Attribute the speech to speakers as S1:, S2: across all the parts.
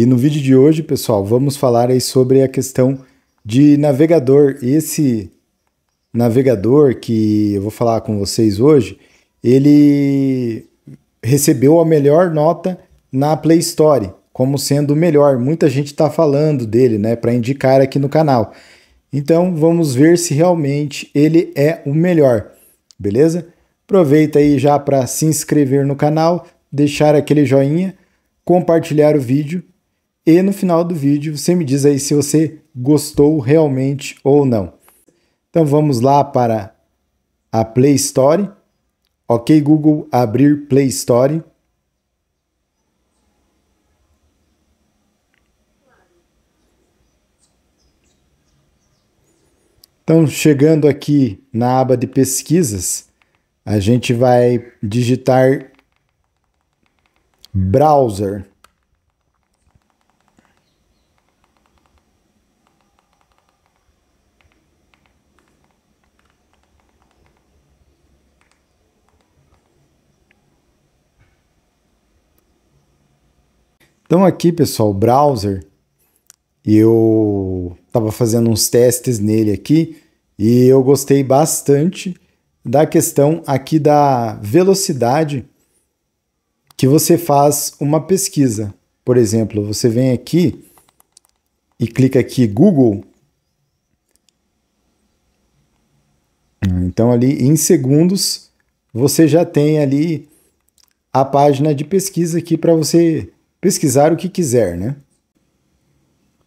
S1: E no vídeo de hoje, pessoal, vamos falar aí sobre a questão de navegador. Esse navegador que eu vou falar com vocês hoje, ele recebeu a melhor nota na Play Store, como sendo o melhor. Muita gente está falando dele, né, para indicar aqui no canal. Então vamos ver se realmente ele é o melhor, beleza? Aproveita aí já para se inscrever no canal, deixar aquele joinha, compartilhar o vídeo e no final do vídeo você me diz aí se você gostou realmente ou não. Então vamos lá para a Play Store. Ok, Google, abrir Play Store. Então, chegando aqui na aba de pesquisas, a gente vai digitar browser. Então aqui, pessoal, o browser, eu estava fazendo uns testes nele aqui e eu gostei bastante da questão aqui da velocidade que você faz uma pesquisa. Por exemplo, você vem aqui e clica aqui Google. Então ali em segundos você já tem ali a página de pesquisa aqui para você pesquisar o que quiser, né?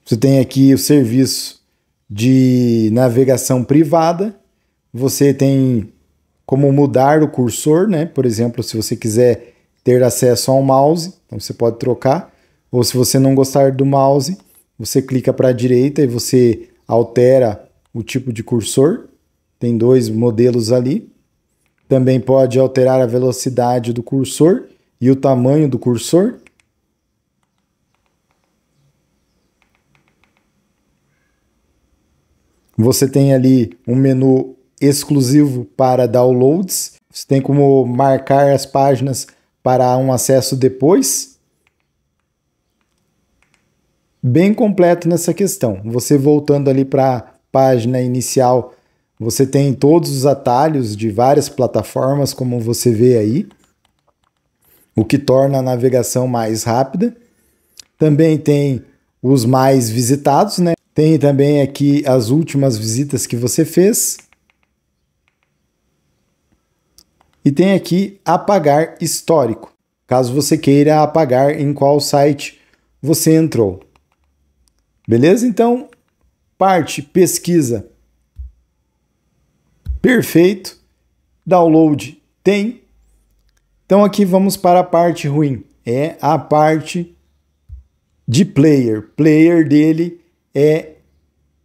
S1: Você tem aqui o serviço de navegação privada, você tem como mudar o cursor, né? Por exemplo, se você quiser ter acesso ao mouse, então você pode trocar, ou se você não gostar do mouse, você clica para a direita e você altera o tipo de cursor. Tem dois modelos ali. Também pode alterar a velocidade do cursor e o tamanho do cursor. Você tem ali um menu exclusivo para downloads. Você tem como marcar as páginas para um acesso depois. Bem completo nessa questão. Você voltando ali para a página inicial, você tem todos os atalhos de várias plataformas, como você vê aí, o que torna a navegação mais rápida. Também tem os mais visitados, né? Tem também aqui as últimas visitas que você fez. E tem aqui apagar histórico, caso você queira apagar em qual site você entrou. Beleza? Então, parte pesquisa. Perfeito. Download tem. Então aqui vamos para a parte ruim, é a parte de player, player dele é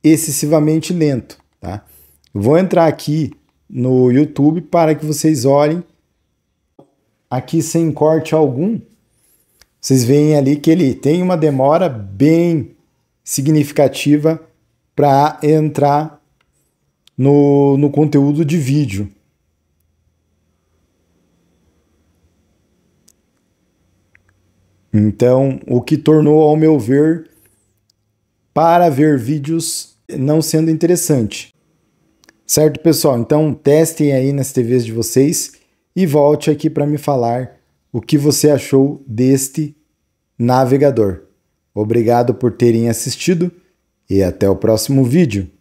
S1: excessivamente lento, tá? vou entrar aqui no YouTube para que vocês olhem aqui sem corte algum. Vocês veem ali que ele tem uma demora bem significativa para entrar no, no conteúdo de vídeo. Então, o que tornou, ao meu ver, para ver vídeos não sendo interessante. Certo, pessoal? Então testem aí nas TVs de vocês e volte aqui para me falar o que você achou deste navegador. Obrigado por terem assistido e até o próximo vídeo.